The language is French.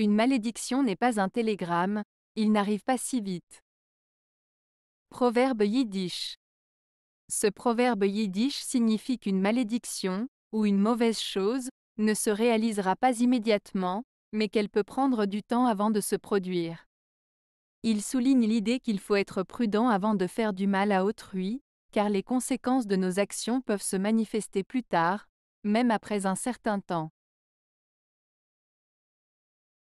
Une malédiction n'est pas un télégramme, il n'arrive pas si vite. Proverbe yiddish. Ce proverbe yiddish signifie qu'une malédiction, ou une mauvaise chose, ne se réalisera pas immédiatement, mais qu'elle peut prendre du temps avant de se produire. Il souligne l'idée qu'il faut être prudent avant de faire du mal à autrui, car les conséquences de nos actions peuvent se manifester plus tard, même après un certain temps.